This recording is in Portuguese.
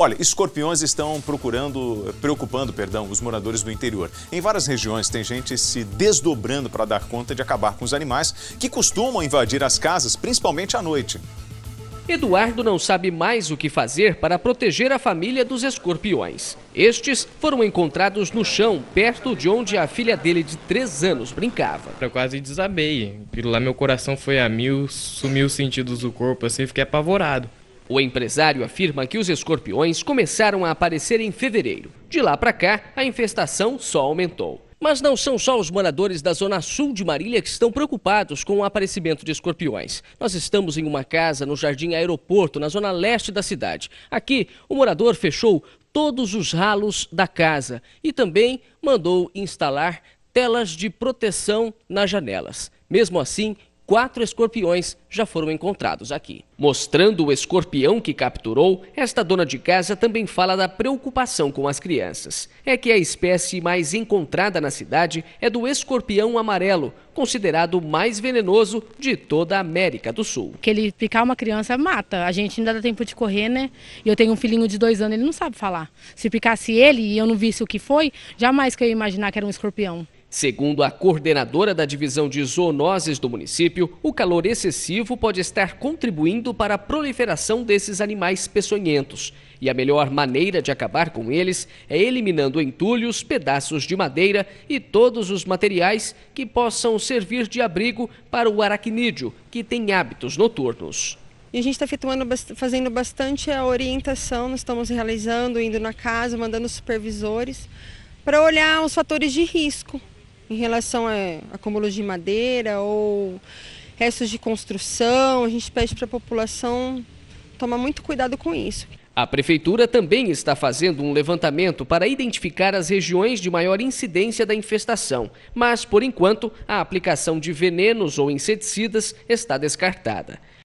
Olha, escorpiões estão procurando, preocupando, perdão, os moradores do interior. Em várias regiões tem gente se desdobrando para dar conta de acabar com os animais que costumam invadir as casas, principalmente à noite. Eduardo não sabe mais o que fazer para proteger a família dos escorpiões. Estes foram encontrados no chão, perto de onde a filha dele de 3 anos brincava. Eu quase desabei. pelo Lá meu coração foi a mil, sumiu os sentidos do corpo, assim, fiquei apavorado. O empresário afirma que os escorpiões começaram a aparecer em fevereiro. De lá para cá, a infestação só aumentou. Mas não são só os moradores da zona sul de Marília que estão preocupados com o aparecimento de escorpiões. Nós estamos em uma casa no Jardim Aeroporto, na zona leste da cidade. Aqui, o morador fechou todos os ralos da casa e também mandou instalar telas de proteção nas janelas. Mesmo assim, quatro escorpiões já foram encontrados aqui. Mostrando o escorpião que capturou, esta dona de casa também fala da preocupação com as crianças. É que a espécie mais encontrada na cidade é do escorpião amarelo, considerado o mais venenoso de toda a América do Sul. Que ele picar uma criança mata. A gente ainda dá tempo de correr, né? E eu tenho um filhinho de dois anos, ele não sabe falar. Se picasse ele e eu não visse o que foi, jamais que eu ia imaginar que era um escorpião. Segundo a coordenadora da divisão de zoonoses do município, o calor excessivo pode estar contribuindo para a proliferação desses animais peçonhentos. E a melhor maneira de acabar com eles é eliminando entulhos, pedaços de madeira e todos os materiais que possam servir de abrigo para o aracnídeo, que tem hábitos noturnos. E a gente está fazendo bastante a orientação, nós estamos realizando, indo na casa, mandando supervisores para olhar os fatores de risco em relação a acúmulos de madeira ou restos de construção, a gente pede para a população tomar muito cuidado com isso. A Prefeitura também está fazendo um levantamento para identificar as regiões de maior incidência da infestação, mas, por enquanto, a aplicação de venenos ou inseticidas está descartada.